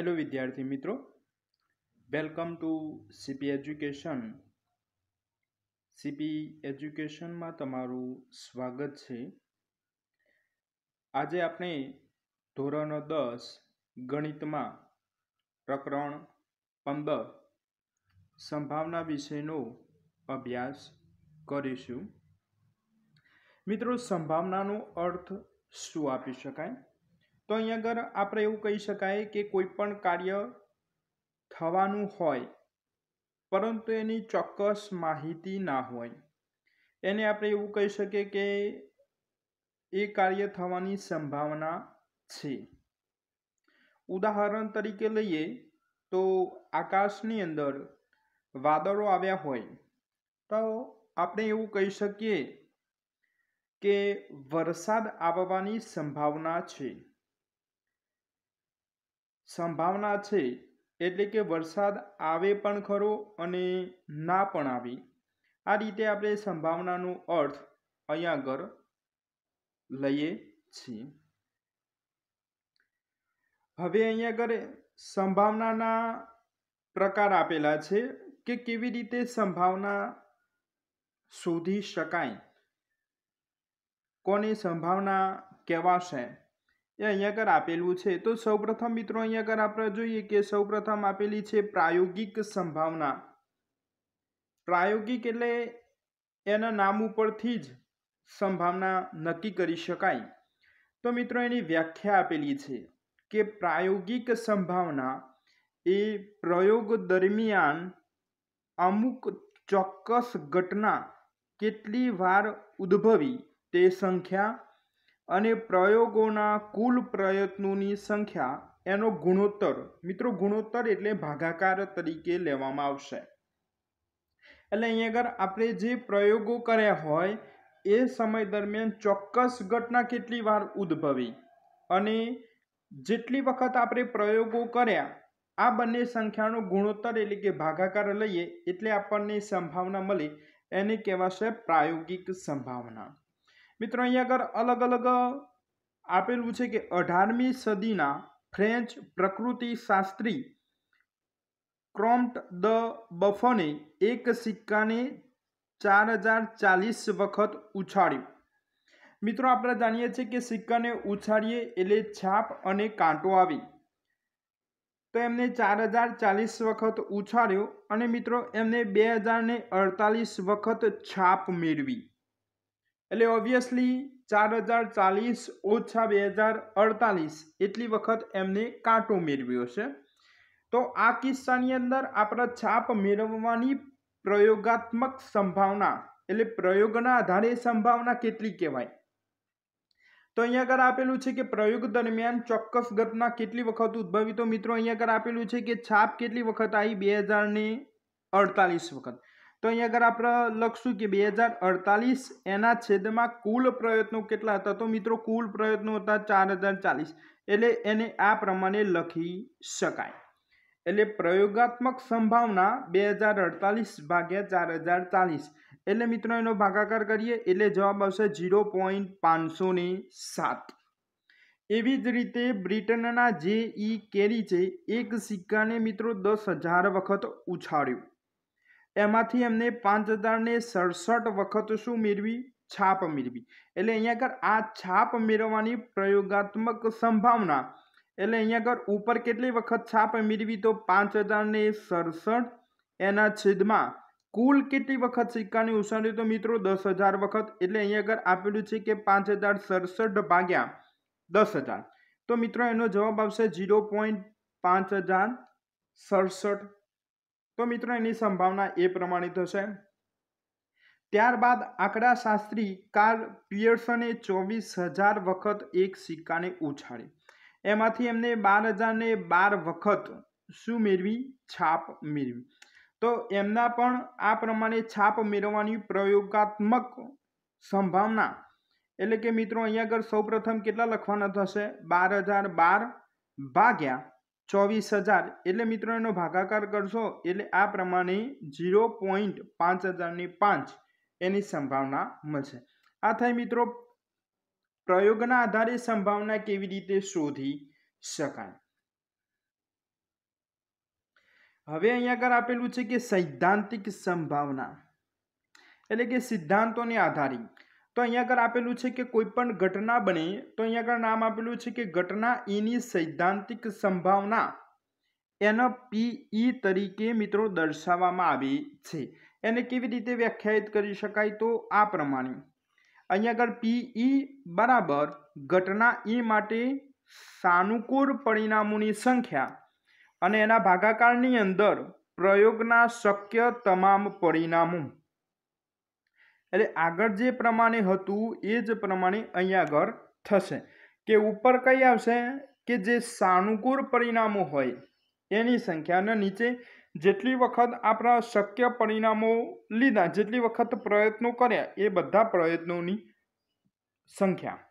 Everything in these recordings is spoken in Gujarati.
હેલો વિદ્યાર્થી મિત્રો welcome to CP education CP એજ્યુકેશનમાં તમારું સ્વાગત છે આજે આપણે ધોરણ દસ ગણિતમાં પ્રકરણ પંદર સંભાવના વિશેનો અભ્યાસ કરીશું મિત્રો સંભાવનાનો અર્થ શું આપી શકાય તો અહીં આગળ આપણે એવું કહી શકાય કે કોઈ પણ કાર્ય થવાનું હોય પરંતુ એની ચોક્કસ માહિતી ના હોય એને આપણે એવું કહી શકીએ કે એ કાર્ય થવાની સંભાવના છે ઉદાહરણ તરીકે લઈએ તો આકાશની અંદર વાદળો આવ્યા હોય તો આપણે એવું કહી શકીએ કે વરસાદ આવવાની સંભાવના છે સંભાવના છે એટલે કે વરસાદ આવે પણ ખરો અને ના પણ આવે આ રીતે આપણે સંભાવનાનો અર્થ અહીંયા આગળ લઈએ છીએ હવે અહીંયા આગળ સંભાવનાના પ્રકાર આપેલા છે કે કેવી રીતે સંભાવના શોધી શકાય કોની સંભાવના કહેવાશે એ અહીંયા આગળ આપેલું છે તો સૌપ્રથમ મિત્રો અહીંયા આગળ આપણે જોઈએ કે સૌપ્રથમ આપેલી છે પ્રાયોગિક સંભાવના પ્રાયોગિક એટલે એના નામ ઉપરથી જ સંભાવના નક્કી કરી શકાય તો મિત્રો એની વ્યાખ્યા આપેલી છે કે પ્રાયોગિક સંભાવના એ પ્રયોગ દરમિયાન અમુક ચોક્કસ ઘટના કેટલી વાર ઉદ્ભવી તે સંખ્યા અને પ્રયોગોના કુલ પ્રયત્નોની સંખ્યા એનો ગુણોત્તર મિત્રો ગુણોત્તર એટલે ભાગાકાર તરીકે લેવામાં આવશે એટલે અહીંયા આગળ આપણે જે પ્રયોગો કર્યા હોય એ સમય દરમિયાન ચોક્કસ ઘટના કેટલી વાર ઉદ્ભવી અને જેટલી વખત આપણે પ્રયોગો કર્યા આ બંને સંખ્યાનો ગુણોત્તર એટલે કે ભાગાકાર લઈએ એટલે આપણને સંભાવના મળે એને કહેવાશે પ્રાયોગિક સંભાવના મિત્રો અહીંયા આગળ અલગ અલગ આપેલું છે કે અઢારમી સદીના ફ્રેન્ચ પ્રકૃતિ શાસ્ત્રી ક્રોમ્પ્ટ દ બફને એક સિક્કાને ચાર હજાર ચાલીસ વખત ઉછાળ્યું મિત્રો આપણે જાણીએ છીએ કે સિક્કાને ઉછાળીએ એટલે છાપ અને કાંટો આવે તો એમને ચાર હજાર ચાલીસ વખત ઉછાળ્યો અને મિત્રો એમને બે હજારને અડતાલીસ વખત છાપ મેળવી એલી ઓબવિયસલી 4040 - 2048 એટલી વખત એમની કાટો મેરવ્યો છે તો આ કિસ્સાની અંદર આપના છાપ મેળવવાની પ્રયોગાત્મક સંભાવના એટલે પ્રયોગના આધારે સંભાવના કેટલી કહેવાય તો અહીંયા ગર આપેલું છે કે પ્રયોગ દરમિયાન ચોક્કસ ઘટના કેટલી વખત ઉદ્ભવી તો મિત્રો અહીંયા ગર આપેલું છે કે છાપ કેટલી વખત આવી 2048 વખત તો અહીંયા આગળ આપણે લખશું કે બે હજાર અડતાલીસ એના છેદમાં કુલ પ્રયત્નો કેટલા હતા તો મિત્રો કુલ પ્રયત્નો હતા ચાર હજાર ચાલીસ એટલે એને આ પ્રમાણે લખી શકાય એટલે પ્રયોગાત્મક સંભાવના બે હજાર અડતાલીસ ભાગ્યા ચાર હજાર ચાલીસ એટલે મિત્રો એનો ભાગાકાર કરીએ એટલે જવાબ આવશે ઝીરો પોઈન્ટ પાંચસો ને સાત એવી જ રીતે બ્રિટનના જે ઈ કેરી છે એક સિક્કાને મિત્રો દસ હજાર વખત ઉછાળ્યું એમાંથી એમને પાંચ હજારને સડસઠ વખત શું મેળવી છાપ મેળવી એટલે અહીંયા આગળ આ છાપ મેળવવાની પ્રયોગાત્મક સંભાવના એટલે અહીંયા આગળ ઉપર કેટલી વખત છાપ મેળવી તો પાંચ હજારને સડસઠ એના છેદમાં કુલ કેટલી વખત સિક્કાની ઉછાળી તો મિત્રો દસ હજાર વખત એટલે અહીંયા આગળ આપેલું છે કે પાંચ હજાર સડસઠ ભાગ્યા દસ હજાર તો મિત્રો એનો જવાબ આવશે ઝીરો પોઈન્ટ પાંચ હજાર સડસઠ તો મિત્રો એની સંભાવના એ પ્રમાણે થશે ત્યારબાદ આંકડા શાસ્ત્રી કાર્લ પિયર્સને ચોવીસ હજાર વખત એક સિક્કાને ઉછાળી એમાંથી એમને બાર હજારને બાર વખત શું મેળવી છાપ મેળવી તો એમના પણ આ પ્રમાણે છાપ મેળવવાની પ્રયોગાત્મક સંભાવના એટલે કે મિત્રો અહીંયા આગળ સૌપ્રથમ કેટલા લખવાના થશે બાર હજાર બાર ભાગ્યા ચોવીસ હજાર એટલે મિત્રો એનો ભાગાકાર કરશો એટલે આ પ્રમાણે ઝીરો પોઈન્ટ પાંચ હજારની પાંચ એની સંભાવના મળશે આ થઈ મિત્રો પ્રયોગના આધારે સંભાવના કેવી રીતે શોધી શકાય હવે અહીંયા આગળ આપેલું છે કે સૈદ્ધાંતિક સંભાવના એટલે કે સિદ્ધાંતોને આધારિત તો અહીંયા આગળ આપેલું છે કે કોઈ પણ ઘટના બને તો અહીંયા આગળ નામ આપેલું છે કે ઘટના એની સૈદ્ધાંતિક સંભાવના એનો પીઈ તરીકે મિત્રો દર્શાવવામાં આવી છે એને કેવી રીતે વ્યાખ્યાયિત કરી શકાય તો આ પ્રમાણે અહીંયા આગળ પીઈ બરાબર ઘટના ઈ માટે સાનુકૂળ પરિણામોની સંખ્યા અને એના ભાગાકારની અંદર પ્રયોગના શક્ય તમામ પરિણામો અને આગળ જે પ્રમાણે હતું એ જ પ્રમાણે અહીં આગળ થશે કે ઉપર કઈ આવશે કે જે સાનુકુર પરિણામો હોય એની સંખ્યાને નીચે જેટલી વખત આપરા શક્ય પરિણામો લીધા જેટલી વખત પ્રયત્નો કર્યા એ બધા પ્રયત્નોની સંખ્યા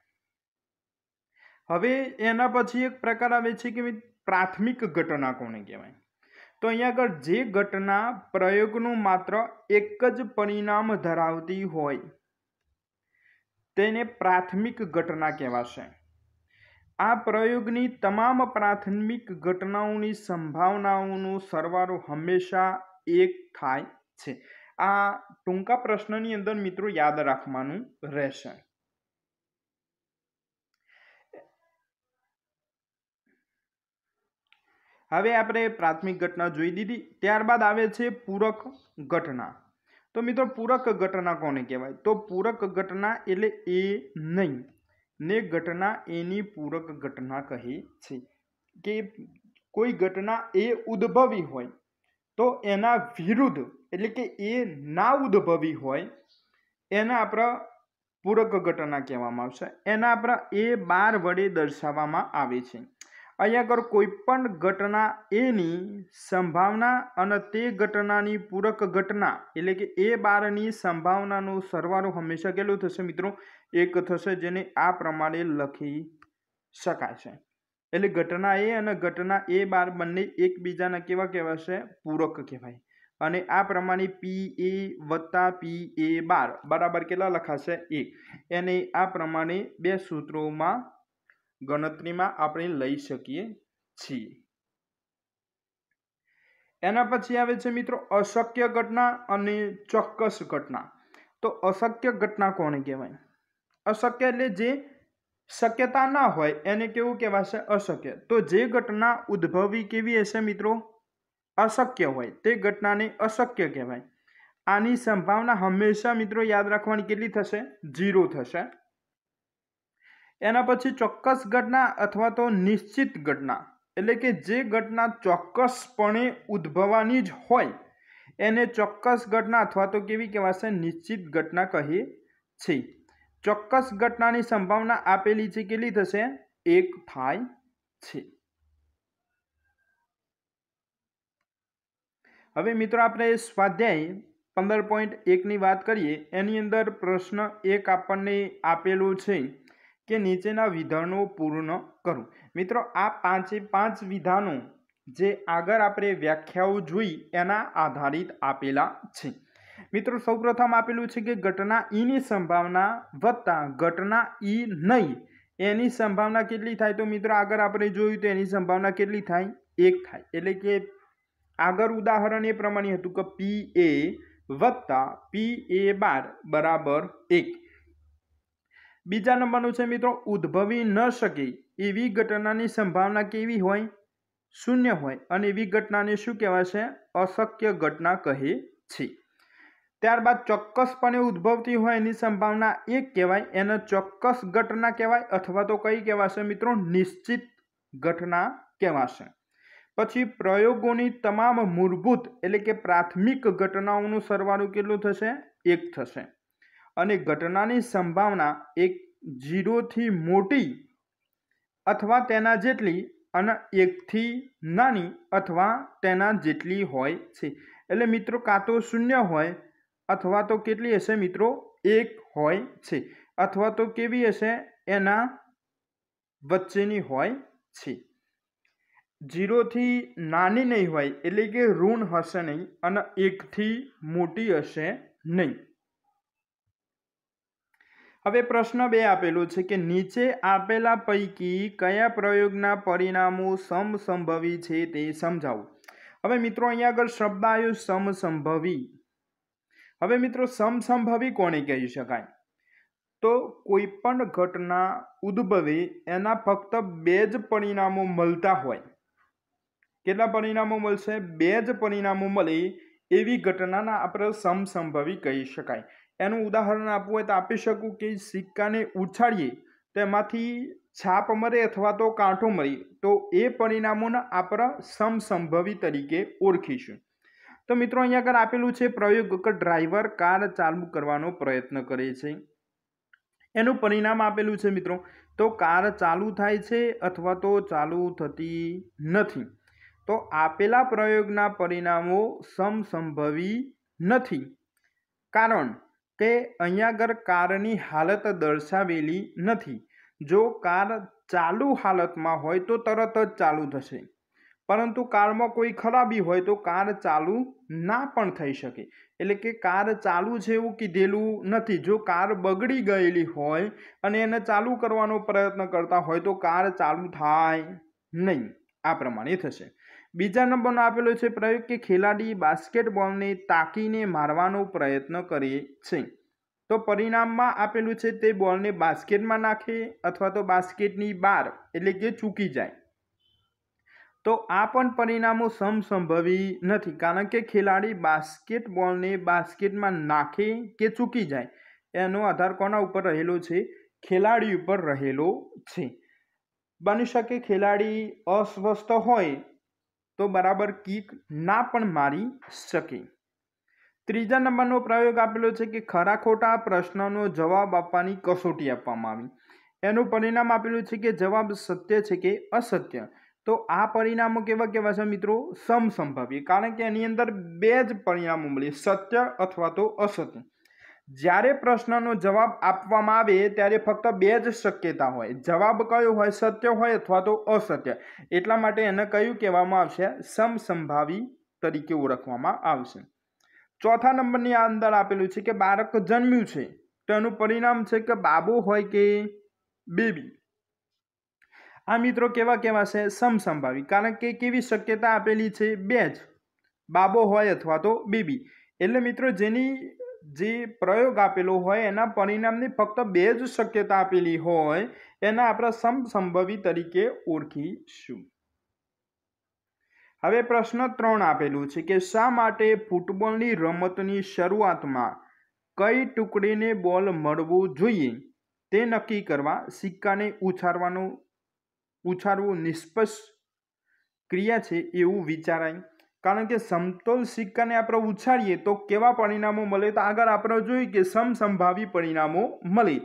હવે એના પછી એક પ્રકાર આવે છે કે પ્રાથમિક ઘટના કોને કહેવાય તો અહીંયા આગળ જે ઘટના પ્રયોગનું માત્ર એક જ પરિણામ ધરાવતી હોય તેને પ્રાથમિક ઘટના કહેવાશે આ પ્રયોગની તમામ પ્રાથમિક ઘટનાઓની સંભાવનાઓનો સરવાળો હંમેશા એક થાય છે આ ટૂંકા પ્રશ્નની અંદર મિત્રો યાદ રાખવાનું રહેશે હવે આપણે પ્રાથમિક ઘટના જોઈ દીધી ત્યારબાદ આવે છે પૂરક ઘટના તો મિત્રો પૂરક ઘટના કોને કહેવાય તો પૂરક ઘટના એટલે એ નહીં ને ઘટના એની પૂરક ઘટના કહે છે કે કોઈ ઘટના એ ઉદ્ભવી હોય તો એના વિરુદ્ધ એટલે કે એ ના ઉદ્ભવી હોય એના આપણા પૂરક ઘટના કહેવામાં આવશે એના આપણા એ બાર વડે દર્શાવવામાં આવે છે અહીં આગળ કોઈપણ ઘટના એની સંભાવના અને તે ઘટનાની પૂરક ઘટના એટલે કે એ બારની સંભાવનાનો સરવાળો હંમેશા કેટલો થશે મિત્રો એક થશે જેને આ પ્રમાણે લખી શકાય છે એટલે ઘટના એ અને ઘટના એ બાર બંને એકબીજાના કેવા કહેવાશે પૂરક કહેવાય અને આ પ્રમાણે પી એ વત્તા પી એ બાર બરાબર કેટલા લખાશે એક એને આ પ્રમાણે બે સૂત્રોમાં ગણતરીમાં આપણે લઈ શકીએ છીએ એના પછી આવે છે મિત્રો અશક્ય ઘટના અને ચોક્કસ ઘટના તો અશક્ય ઘટના કોને કહેવાય અશક્ય એટલે જે શક્યતા ના હોય એને કેવું કહેવાશે અશક્ય તો જે ઘટના ઉદ્ભવી કેવી હશે મિત્રો અશક્ય હોય તે ઘટનાને અશક્ય કહેવાય આની સંભાવના હંમેશા મિત્રો યાદ રાખવાની કેટલી થશે ઝીરો થશે એના પછી ચોક્કસ ઘટના અથવા તો નિશ્ચિત ઘટના એટલે કે જે ઘટના ચોક્કસપણે ઉદ્ભવવાની જ હોય એને ચોક્કસ ઘટના અથવા તો કેવી કહેવાશે નિશ્ચિત ઘટના કહીએ છે ચોક્કસ ઘટનાની સંભાવના આપેલી છે કેટલી થશે એક થાય છે હવે મિત્રો આપણે સ્વાધ્યાય પંદર પોઈન્ટ એકની વાત કરીએ એની અંદર પ્રશ્ન એક આપણને આપેલો છે કે નીચેના વિધાનો પૂર્ણ કરું મિત્રો આ પાંચે પાંચ વિધાનો જે આગળ આપણે વ્યાખ્યાઓ જોઈ એના આધારિત આપેલા છે મિત્રો સૌપ્રથમ આપેલું છે કે ઘટના ઈની e સંભાવના વત્તા ઘટના ઈ e નહીં એની સંભાવના કેટલી થાય તો મિત્રો આગળ આપણે જોયું તો એની સંભાવના કેટલી થાય એક થાય એટલે કે આગળ ઉદાહરણ એ પ્રમાણે હતું કે પી એ વત્તા પી એ બાર બરાબર એક બીજા નંબરનું છે મિત્રો ઉદ્ભવી ન શકે એવી ઘટનાની સંભાવના કેવી હોય શૂન્ય હોય અને એવી ઘટનાને શું કહેવાશે અશક્ય ઘટના કહે છે ત્યારબાદ ચોક્કસપણે ઉદ્ભવતી હોય એની સંભાવના એક કહેવાય એને ચોક્કસ ઘટના કહેવાય અથવા તો કઈ કહેવાશે મિત્રો નિશ્ચિત ઘટના કહેવાશે પછી પ્રયોગોની તમામ મૂળભૂત એટલે કે પ્રાથમિક ઘટનાઓનું સરવાળું કેટલું થશે એક થશે અને ઘટનાની સંભાવના એક જીરોથી મોટી અથવા તેના જેટલી અને એકથી નાની અથવા તેના જેટલી હોય છે એટલે મિત્રો કાં તો શૂન્ય હોય અથવા તો કેટલી હશે મિત્રો એક હોય છે અથવા તો કેવી હશે એના વચ્ચેની હોય છે જીરોથી નાની નહીં હોય એટલે કે ઋણ હશે નહીં અને એકથી મોટી હશે નહીં હવે પ્રશ્ન બે આપેલો છે કે નીચે આપેલા પૈકી કયા પ્રયોગના પરિણામો સમસંભવી છે તે સમજાવો હવે મિત્રો અહીંયા આગળ શબ્દ આવ્યો સમસંભવી હવે મિત્રો સમસંભવી કોને કહી શકાય તો કોઈ પણ ઘટના ઉદ્ભવે એના ફક્ત બે જ પરિણામો મળતા હોય કેટલા પરિણામો મળશે બે જ પરિણામો મળે એવી ઘટનાના આપણે સમસંભવી કહી શકાય એનું ઉદાહરણ આપવું હોય તો આપી શકું કે સિક્કાને ઉછાળીએ તો એમાંથી છાપ મરે અથવા તો કાંઠો મરે તો એ પરિણામોને આપણે સમસંભવી તરીકે ઓળખીશું તો મિત્રો અહીંયા આગળ આપેલું છે પ્રયોગ કે ડ્રાઈવર કાર ચાલુ કરવાનો પ્રયત્ન કરે છે એનું પરિણામ આપેલું છે મિત્રો તો કાર ચાલુ થાય છે અથવા તો ચાલુ થતી નથી તો આપેલા પ્રયોગના પરિણામો સમસંભવી નથી કારણ કે અહીંયા આગળ કારની હાલત દર્શાવેલી નથી જો કાર ચાલુ હાલતમાં હોય તો તરત જ ચાલુ થશે પરંતુ કારમાં કોઈ ખરાબી હોય તો કાર ચાલુ ના પણ થઈ શકે એટલે કે કાર ચાલુ છે એવું કીધેલું નથી જો કાર બગડી ગયેલી હોય અને એને ચાલુ કરવાનો પ્રયત્ન કરતા હોય તો કાર ચાલુ થાય નહીં આ પ્રમાણે થશે બીજા નંબરનો આપેલો છે પ્રયોગ કે ખેલાડી બાસ્કેટબોલને તાકીને મારવાનો પ્રયત્ન કરે છે તો પરિણામમાં આપેલું છે તે બોલને બાસ્કેટમાં નાખે અથવા તો બાસ્કેટની બાર એટલે કે ચૂકી જાય તો આ પણ પરિણામો સમસંભવી નથી કારણ કે ખેલાડી બાસ્કેટબોલને બાસ્કેટમાં નાખે કે ચૂકી જાય એનો આધાર કોના ઉપર રહેલો છે ખેલાડી ઉપર રહેલો છે બની શકે ખેલાડી અસ્વસ્થ હોય તો બરાબર કિક ના પણ મારી શકે ત્રીજા નંબરનો પ્રયોગ આપેલો છે કે ખરા ખોટા પ્રશ્નનો જવાબ આપવાની કસોટી આપવામાં આવી એનું પરિણામ આપેલું છે કે જવાબ સત્ય છે કે અસત્ય તો આ પરિણામો કેવા કેવા છે મિત્રો સમસંભવી કારણ કે એની અંદર બે જ પરિણામો મળી સત્ય અથવા તો અસત્ય જ્યારે પ્રશ્નનો જવાબ આપવામાં આવે ત્યારે ફક્ત બે જ શક્યતા હોય જવાબ કયો હોય સત્ય હોય અથવા તો અસત્ય એટલા માટે એને કયું કહેવામાં આવશે સમસંભાવી તરીકે ઓળખવામાં આવશે ચોથા નંબરની આ અંદર આપેલું છે કે બાળક જન્મ્યું છે તો એનું પરિણામ છે કે બાબો હોય કે બેબી આ મિત્રો કેવા કેવા છે સમસંભાવી કારણ કે કેવી શક્યતા આપેલી છે બે જ બાબો હોય અથવા તો બેબી એટલે મિત્રો જેની જે પ્રયોગ આપેલો હોય એના પરિણામની ફક્ત બે જ શક્યતા આપેલી હોય એના આપણે સમસંભવી તરીકે ઓળખીશું હવે પ્રશ્ન ત્રણ આપેલું છે કે શા માટે ફૂટબોલની રમતની શરૂઆતમાં કઈ ટુકડીને બોલ મળવો જોઈએ તે નક્કી કરવા સિક્કાને ઉછારવાનું ઉછારવું નિષ્પક્ષ ક્રિયા છે એવું વિચારાય કારણ કે સમતોલ સિક્કાને આપણે ઉછાળીએ તો કેવા પરિણામો મળે તો આગળ આપણે જોઈએ કે સમસંભાવી પરિણામો મળે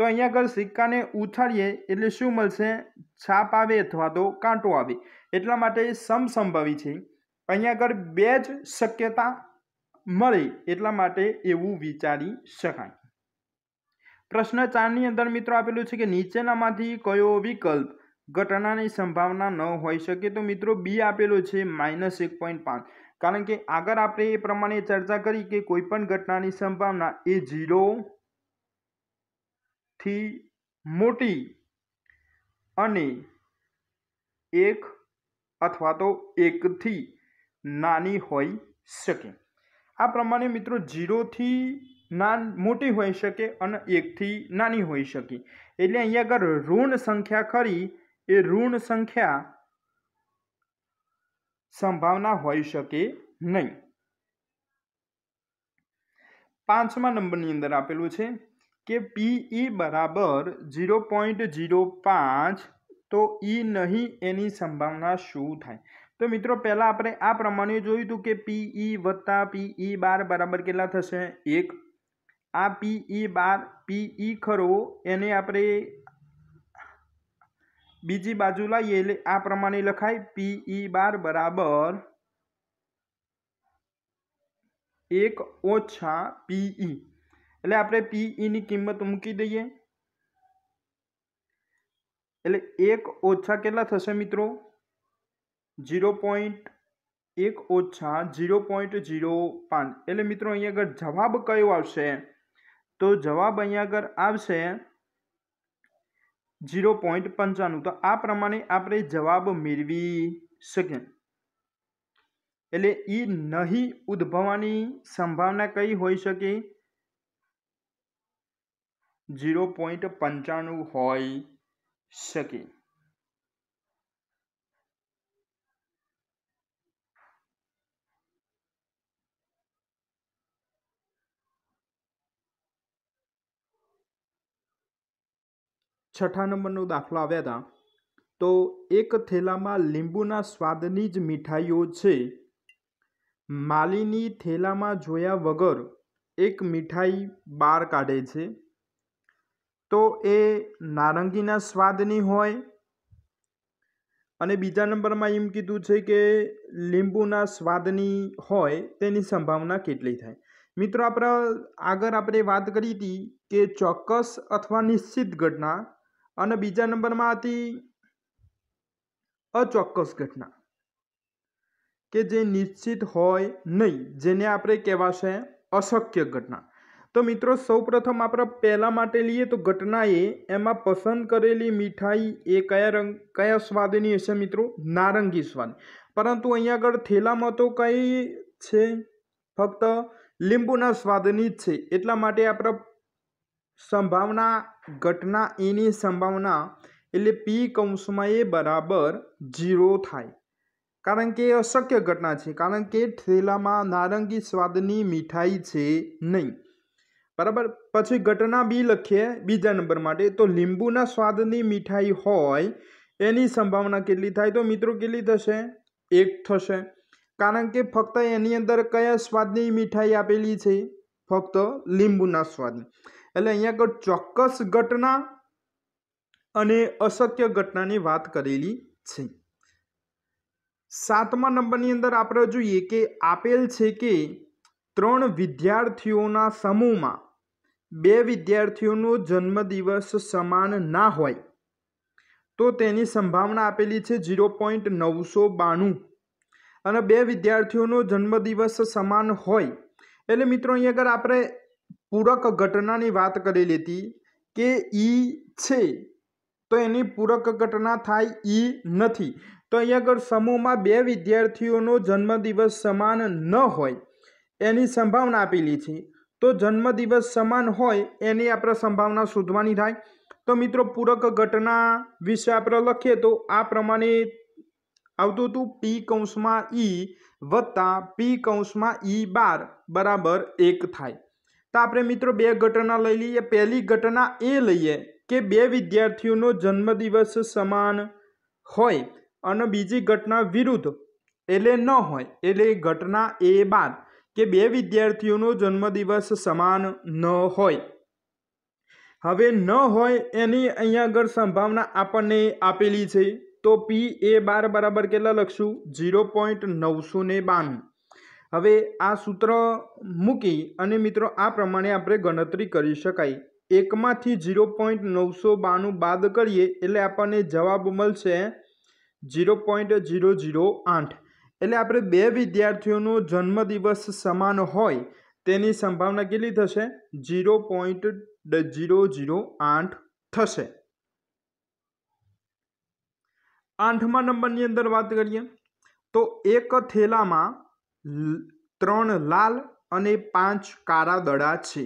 તો અહીંયા આગળ સિક્કાને ઉછાળીએ એટલે શું મળશે છાપ આવે અથવા તો કાંટો આવે એટલા માટે સમસંભાવી છે અહીંયા આગળ બે જ શક્યતા મળે એટલા માટે એવું વિચારી શકાય પ્રશ્ન ચારની અંદર મિત્રો આપેલું છે કે નીચેનામાંથી કયો વિકલ્પ ઘટનાની સંભાવના ન હોઈ શકે તો મિત્રો બી આપેલો છે માઇનસ એક પોઈન્ટ પાંચ કારણ કે આગળ આપણે એ પ્રમાણે ચર્ચા કરી કે કોઈપણ ઘટનાની સંભાવના એ ઝીરોથી મોટી અને એક અથવા તો એકથી નાની હોઈ શકે આ પ્રમાણે મિત્રો ઝીરોથી નાન મોટી હોઈ શકે અને એકથી નાની હોઈ શકે એટલે અહીંયા આગળ ઋણ સંખ્યા ખરી એ ઋણ સંખ્યા સંભાવના હોઈ શકે નહીં પાંચમા નંબરની અંદર આપેલું છે કે પીઈ e બરાબર ઝીરો પોઈન્ટ ઝીરો પાંચ તો ઈ e નહીં એની સંભાવના શું થાય તો મિત્રો પહેલાં આપણે આ પ્રમાણે જોયું હતું કે પીઈ e વત્તા પીઈ બાર બરાબર કેટલા થશે એક આ પીઈ બાર પીઈ ખરો એને આપણે બીજી બાજુ લઈએ એટલે આ પ્રમાણે લખાય PE बार बराबर 1 - PE એટલે આપણે PE ની કિંમત મૂકી દઈએ એટલે 1 - કેટલા થશે મિત્રો 0. 1 - 0.05 એટલે મિત્રો અહીંયા ગર જવાબ કયો આવશે તો જવાબ અહીંયા ગર આવશે જીરો પોઈન્ટ પંચાણું તો આ પ્રમાણે આપણે જવાબ મેળવી શકીએ એટલે એ નહીં ઉદ્ભવવાની સંભાવના કઈ હોઈ શકે જીરો પોઈન્ટ પંચાણું હોઈ શકે છઠ્ઠા નંબરનો દાખલો આવ્યા હતા તો એક થેલામાં લીંબુના સ્વાદની જ મીઠાઈઓ છે માલીની થેલામાં જોયા વગર એક મીઠાઈ બહાર કાઢે છે તો એ નારંગીના સ્વાદની હોય અને બીજા નંબરમાં એમ કીધું છે કે લીંબુના સ્વાદની હોય તેની સંભાવના કેટલી થાય મિત્રો આપણે આગળ આપણે વાત કરી હતી કે ચોક્કસ અથવા નિશ્ચિત ઘટના અને બીજા નંબરમાં હતી અચોક્કસ ઘટના કે જે નિશ્ચિત હોય નહીં જેને આપણે કહેવાશે અશક્ય ઘટના તો મિત્રો સૌપ્રથમ આપણે પહેલાં માટે લઈએ તો ઘટના એ એમાં પસંદ કરેલી મીઠાઈ એ કયા રંગ કયા સ્વાદની હશે મિત્રો નારંગી સ્વાદ પરંતુ અહીંયા આગળ થેલામાં તો કંઈ છે ફક્ત લીંબુના સ્વાદની જ છે એટલા માટે આપણે સંભાવના ઘટના એની સંભાવના એટલે પી કૌંસમાં એ બરાબર ઝીરો થાય કારણ કે એ અશક્ય ઘટના છે કારણ કે થેલામાં નારંગી સ્વાદની મીઠાઈ છે નહીં બરાબર પછી ઘટના બી લખીએ બીજા નંબર માટે તો લીંબુના સ્વાદની મીઠાઈ હોય એની સંભાવના કેટલી થાય તો મિત્રો કેટલી થશે એક થશે કારણ કે ફક્ત એની અંદર કયા સ્વાદની મીઠાઈ આપેલી છે ફક્ત લીંબુના સ્વાદની એટલે અહીંયા આગળ ચોક્કસ ઘટના અને અશક્ય ઘટનાની વાત કરેલી છે સાતમા નંબરની અંદર આપણે જોઈએ કે આપેલ છે કે ત્રણ વિદ્યાર્થીઓના સમૂહમાં બે વિદ્યાર્થીઓનો જન્મદિવસ સમાન ના હોય તો તેની સંભાવના આપેલી છે ઝીરો પોઈન્ટ નવસો બાણું અને બે વિદ્યાર્થીઓનો જન્મદિવસ સમાન હોય એટલે મિત્રો અહીંયા આગળ આપણે પૂરક ઘટનાની વાત કરેલી હતી કે ઈ છે તો એની પૂરક ઘટના થાય ઈ નથી તો અહીં આગળ સમૂહમાં બે વિદ્યાર્થીઓનો જન્મદિવસ સમાન ન હોય એની સંભાવના આપેલી છે તો જન્મદિવસ સમાન હોય એની આપણે સંભાવના શોધવાની થાય તો મિત્રો પૂરક ઘટના વિશે આપણે લખીએ તો આ પ્રમાણે આવતું હતું પી કૌંસમાં ઈ વત્તા પી કૌંસમાં ઈ બાર બરાબર એક થાય તો આપણે મિત્રો બે ઘટના લઈ લઈએ પહેલી ઘટના એ લઈએ કે બે વિદ્યાર્થીઓનો જન્મદિવસ સમાન હોય અને બીજી ઘટના વિરુદ્ધ એટલે ન હોય એટલે ઘટના એ બાદ કે બે વિદ્યાર્થીઓનો જન્મદિવસ સમાન ન હોય હવે ન હોય એની અહીંયા આગળ સંભાવના આપણને આપેલી છે તો પી એ બાર બરાબર કેટલા લખશું ઝીરો પોઈન્ટ નવસો ને બાણું હવે આ સૂત્ર મૂકી અને મિત્રો આ પ્રમાણે આપણે ગણતરી કરી શકાય એકમાંથી ઝીરો પોઈન્ટ નવસો બાણું બાદ કરીએ એટલે આપણને જવાબ મળશે ઝીરો પોઈન્ટ ઝીરો ઝીરો આઠ એટલે આપણે બે વિદ્યાર્થીઓનો જન્મદિવસ સમાન હોય તેની સંભાવના કેટલી થશે ઝીરો પોઈન્ટ ઝીરો ઝીરો આઠ થશે આઠમા નંબરની અંદર વાત કરીએ તો એક થેલામાં ત્રણ લાલ અને પાંચ કાળા દડા છે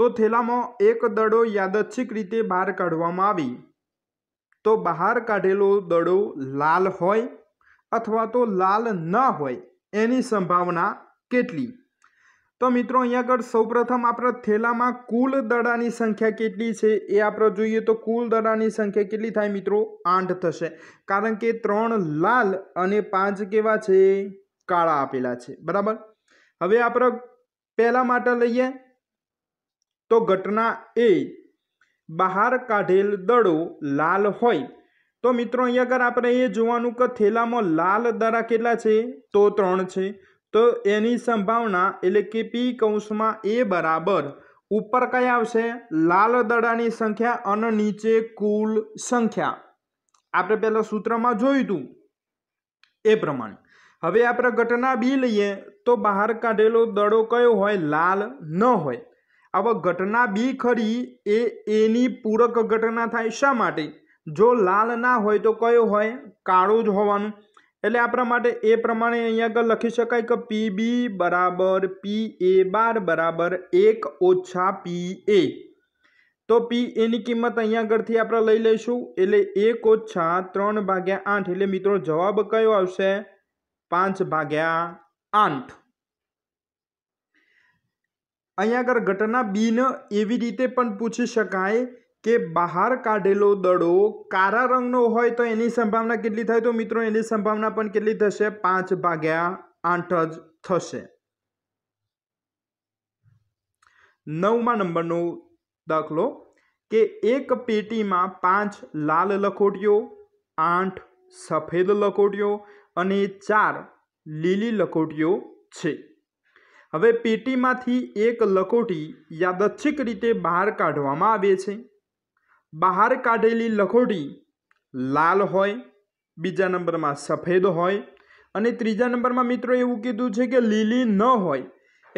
તો થેલામાં એક દડો યાદચ્છિક રીતે બહાર કાઢવામાં આવી તો બહાર કાઢેલો દડો લાલ હોય અથવા તો લાલ ન હોય એની સંભાવના કેટલી તો મિત્રો અહીંયા આગળ સૌપ્રથમ આપણા થેલામાં કુલ દડાની સંખ્યા કેટલી છે એ આપણે જોઈએ તો કુલ દડાની સંખ્યા કેટલી થાય મિત્રો આઠ થશે કારણ કે ત્રણ લાલ અને પાંચ કેવા છે કાળા આપેલા છે બરાબર હવે આપણે પહેલા માટે લઈએ તો ઘટના એ બહાર કાઢેલ દડો લાલ હોય તો મિત્રો અહીંયા આગળ આપણે એ જોવાનું કે થેલામાં લાલ દડા કેટલા છે તો ત્રણ છે તો એની સંભાવના એટલે કે પી કૌંસમાં એ બરાબર ઉપર કયા આવશે લાલ દડાની સંખ્યા અને નીચે કુલ સંખ્યા આપણે પહેલાં સૂત્રમાં જોયું હતું એ પ્રમાણે હવે આપણે ઘટના બી લઈએ તો બહાર કાઢેલો દડો કયો હોય લાલ ન હોય હવે ઘટના બી ખરી એ એની પૂરક ઘટના થાય શા માટે જો લાલ ના હોય તો કયો હોય કાળો જ હોવાનું એટલે આપણા માટે એ પ્રમાણે અહીંયા આગળ લખી શકાય કે પી બી બરાબર પી એ બાર બરાબર એક ઓછા પી એ તો પી એની કિંમત અહીંયા આગળથી આપણે લઈ લઈશું એટલે એક ઓછા ત્રણ ભાગ્યા આઠ એટલે મિત્રો જવાબ કયો આવશે પાંચ ભાગ્યા આઠ અહીંયા આગળ ઘટના બીને એવી રીતે પણ પૂછી શકાય કે બહાર કાઢેલો દડો કાળા રંગનો હોય તો એની સંભાવના કેટલી થાય તો મિત્રો એની સંભાવના પણ કેટલી થશે પાંચ ભાગ્યા આઠ જ થશે નવમા નંબરનો દાખલો કે એક પેટીમાં પાંચ લાલ લખોટીઓ આઠ સફેદ લખોટીઓ અને ચાર લીલી લખોટીઓ છે હવે પેટીમાંથી એક લખોટી યાદચ્છિક રીતે બહાર કાઢવામાં આવે છે બહાર કાઢેલી લખોટી લાલ હોય બીજા નંબરમાં સફેદ હોય અને ત્રીજા નંબરમાં મિત્રો એવું કીધું છે કે લીલી ન હોય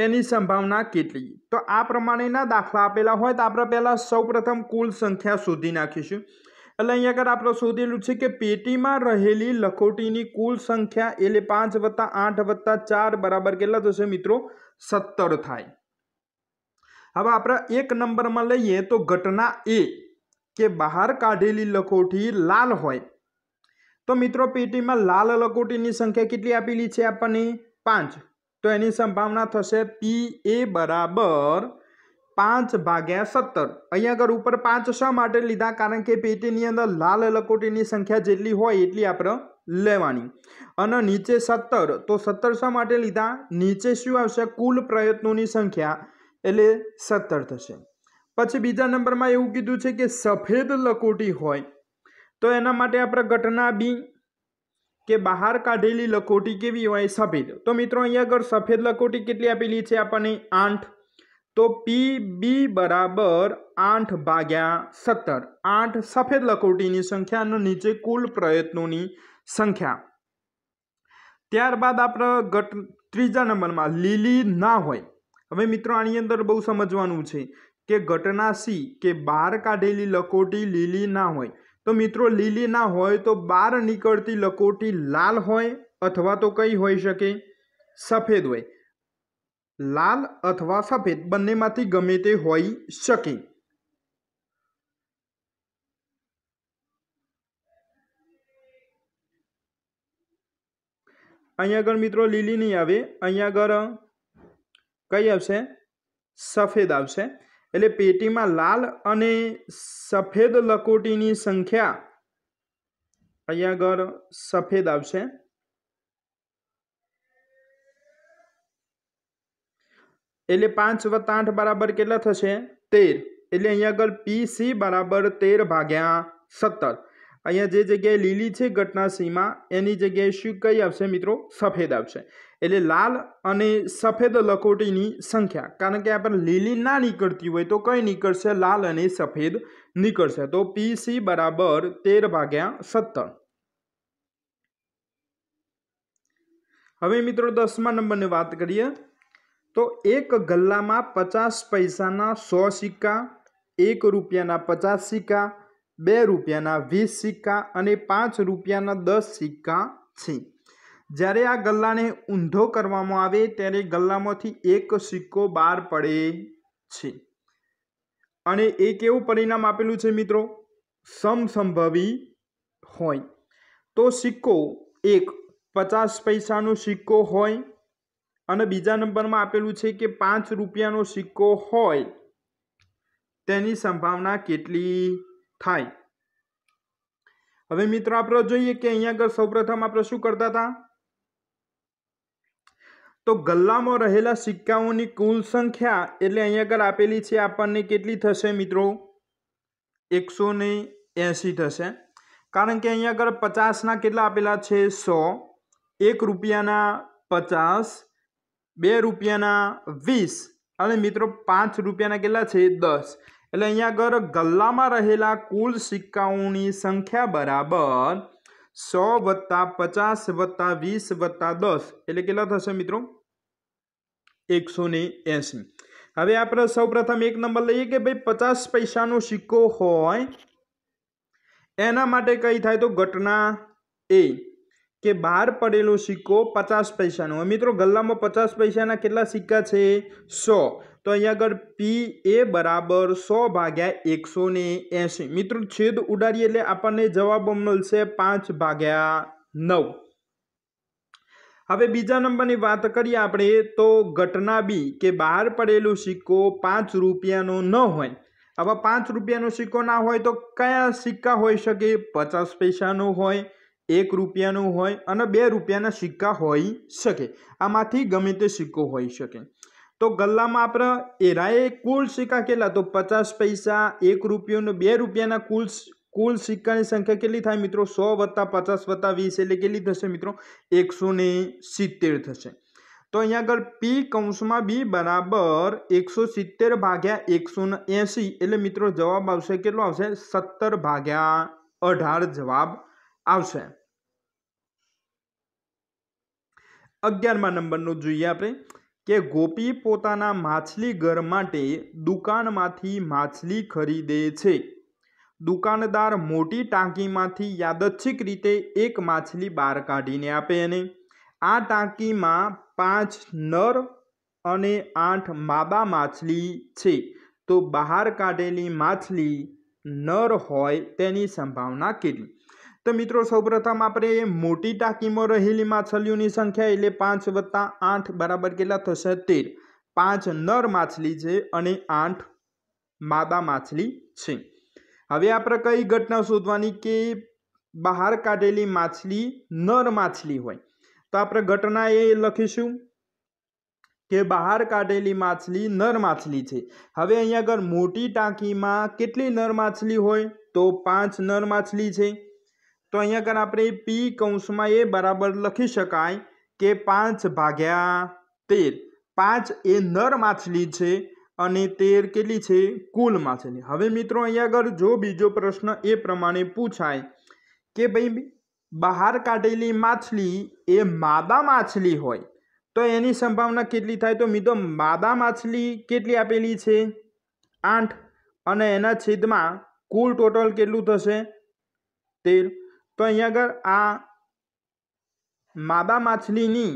એની સંભાવના કેટલી તો આ પ્રમાણેના દાખલા આપેલા હોય તો આપણે પહેલાં સૌપ્રથમ કુલ સંખ્યા શોધી નાખીશું એટલે અહીંયા આગળ આપણે શોધેલું છે કે પેટીમાં રહેલી લખોટીની કુલ સંખ્યા એટલે પાંચ વત્તા આઠ વત્તા ચાર બરાબર કેટલા થશે મિત્રો સત્તર થાય હવે આપણે એક નંબરમાં લઈએ તો ઘટના એ કે બહાર કાઢેલી લખોટી લાલ હોય તો મિત્રો પેટીમાં લાલ લખોટીની સંખ્યા કેટલી આપેલી છે આપણને પાંચ તો એની સંભાવના થશે પી એ બરાબર પાંચ ભાગ્યા સત્તર અહીંયા આગળ ઉપર પાંચ શા માટે લીધા કારણ કે પેટીની અંદર લાલ લકોટીની સંખ્યા જેટલી હોય એટલી આપણે લેવાની અને નીચે સત્તર તો સત્તર શા માટે લીધા નીચે શું આવશે કુલ પ્રયત્નોની સંખ્યા એટલે સત્તર થશે પછી બીજા નંબરમાં એવું કીધું છે કે સફેદ લકોટી હોય તો એના માટે આપણે ઘટના બી કે બહાર કાઢેલી લકોટી કેવી હોય સફેદ તો મિત્રો અહીંયા આગળ સફેદ લકોટી કેટલી આપેલી છે આપણને આઠ તો પી બી બરાબર આઠ ભાગ્યા સત્તર આઠ સફેદ લકોટીની સંખ્યા અને નીચે કુલ પ્રયત્નોની સંખ્યા ત્યારબાદ આપણે ઘટ ત્રીજા નંબરમાં લીલી ના હોય હવે મિત્રો આની અંદર બહુ સમજવાનું છે કે ઘટના સી કે બહાર કાઢેલી લકોટી લીલી ના હોય તો મિત્રો લીલી ના હોય તો બહાર નીકળતી લકોટી લાલ હોય અથવા તો કઈ હોઈ શકે સફેદ હોય લાલ અથવા સફેદ બંનેમાંથી ગમે તે હોઈ શકે અહીંયા આગળ મિત્રો લીલી નહીં આવે અહીંયા આગળ કઈ આવશે સફેદ આવશે એટલે પેટીમાં લાલ અને સફેદ લકોટીની સંખ્યા અહીંયા આગળ સફેદ આવશે એટલે પાંચ વત્તા આઠ બરાબર કેટલા થશે તેર એટલે અહીંયા આગળ પી સી બરાબર તેર ભાગ્યા સત્તર અહીંયા જે જગ્યાએ લીલી છે ઘટના સીમા એની જગ્યાએ શું કઈ આવશે મિત્રો સફેદ આવશે એટલે લાલ અને સફેદ લખોટીની સંખ્યા કારણ કે આપણે લીલી ના નીકળતી હોય તો કઈ નીકળશે લાલ અને સફેદ નીકળશે તો પી સી બરાબર તેર ભાગ્યા સત્તર હવે મિત્રો દસમા નંબરની વાત કરીએ તો એક ગલ્લામાં પચાસ પૈસાના સો સિક્કા એક રૂપિયાના પચાસ સિક્કા બે રૂપિયાના વીસ સિક્કા અને પાંચ રૂપિયાના દસ સિક્કા છે જ્યારે આ ગલ્લાને ઊંધો કરવામાં આવે ત્યારે ગલ્લામાંથી એક સિક્કો બહાર પડે છે અને એક એવું પરિણામ આપેલું છે મિત્રો સમસંભવી હોય તો સિક્કો એક પચાસ પૈસાનો સિક્કો હોય અને બીજા નંબરમાં આપેલું છે કે પાંચ રૂપિયાનો સિક્કો હોય તેની સંભાવના કેટલી થાય હવે મિત્રો આપણે જોઈએ કે અહીંયા આગળ સૌપ્રથમ આપણે શું કરતા હતા તો ગલ્લામાં રહેલા સિક્કાઓની કુલ સંખ્યા એટલે અહીંયા આગળ આપેલી છે આપણને કેટલી થશે મિત્રો એકસો ને એંસી થશે કારણ કે અહીંયા આગળ પચાસના કેટલા આપેલા છે સો એક રૂપિયાના પચાસ બે રૂપિયાના વીસ અને મિત્રો પાંચ રૂપિયાના કેટલા છે દસ એટલે અહીંયા આગળ ગલ્લામાં રહેલા કુલ સિક્કાઓની સંખ્યા બરાબર સો વત્તા પચાસ વત્તા વીસ વત્તા દસ એટલે કેટલા થશે મિત્રો એકસો ને એંસી હવે આપણે સૌ પ્રથમ એક નંબર લઈએ કે ભાઈ પચાસ પૈસાનો સિક્કો હોય એના માટે કઈ થાય તો ઘટના એ કે બહાર પડેલો સિક્કો પચાસ પૈસાનો હોય મિત્રો ગલ્લામાં પચાસ પૈસાના કેટલા સિક્કા છે સો તો અહીંયા આગળ પી એ બરાબર સો ભાગ્યા એકસો ને એંશી મિત્રો છેદ ઉડાડીએ એટલે આપણને જવાબ મળશે પાંચ ભાગ્યા નવ હવે બીજા નંબરની વાત કરીએ આપણે તો ઘટના બી કે બહાર પડેલો સિક્કો પાંચ રૂપિયાનો ન હોય હવે પાંચ રૂપિયાનો સિક્કો ના હોય તો કયા સિક્કા હોઈ શકે પચાસ પૈસાનો હોય એક રૂપિયાનું હોય અને બે રૂપિયાના સિક્કા હોઈ શકે આમાંથી ગમે તે સિક્કો હોઈ શકે તો ગલ્લામાં આપણે એરાએ કુલ સિક્કા કેટલા તો પચાસ પૈસા એક રૂપિયાનો બે રૂપિયાના કુલ કુલ સિક્કાની સંખ્યા કેટલી થાય મિત્રો સો વત્તા પચાસ વત્તા વીસ એટલે કેટલી થશે મિત્રો એકસો ને સિત્તેર થશે તો અહીંયા આગળ પી કૌંસમાં બી બરાબર એકસો સિત્તેર ભાગ્યા એકસો ને એંસી એટલે મિત્રો જવાબ આવશે કેટલો આવશે સત્તર ભાગ્યા અઢાર જવાબ આવશે અગિયારમા નંબરનું જોઈએ આપણે કે ગોપી પોતાના માછલી ઘર માટે દુકાનમાંથી માછલી ખરીદે છે દુકાનદાર મોટી ટાંકીમાંથી યાદચ્છિક રીતે એક માછલી બહાર કાઢીને આપે અને આ ટાંકીમાં પાંચ નર અને આઠ માદા માછલી છે તો બહાર કાઢેલી માછલી નર હોય તેની સંભાવના કેટલી તો મિત્રો સૌપ્રથમ આપણે એ મોટી ટાંકીમાં રહેલી માછલીઓની સંખ્યા એટલે પાંચ વત્તા આઠ બરાબર કેટલા થશે તેર પાંચ નર માછલી છે અને આઠ માદા માછલી છે હવે આપણે કઈ ઘટના શોધવાની કે બહાર કાઢેલી માછલી નર માછલી હોય તો આપણે ઘટના એ લખીશું કે બહાર કાઢેલી માછલી નર માછલી છે હવે અહીંયા આગળ મોટી ટાંકીમાં કેટલી નર માછલી હોય તો પાંચ નર માછલી છે તો અહીંયા આગળ આપણે પી કૌંસમાં એ બરાબર લખી શકાય કે પાંચ ભાગ્યા તેર પાંચ એ નર માછલી છે અને તેર કેટલી છે કુલ માછલી હવે મિત્રો અહીંયા આગળ જો બીજો પ્રશ્ન એ પ્રમાણે પૂછાય કે ભાઈ બહાર કાઢેલી માછલી એ માદા માછલી હોય તો એની સંભાવના કેટલી થાય તો મિત્રો માદા માછલી કેટલી આપેલી છે આઠ અને એના છેદમાં કુલ ટોટલ કેટલું થશે તેર તો અહીં આગળ આ માબા માછલીની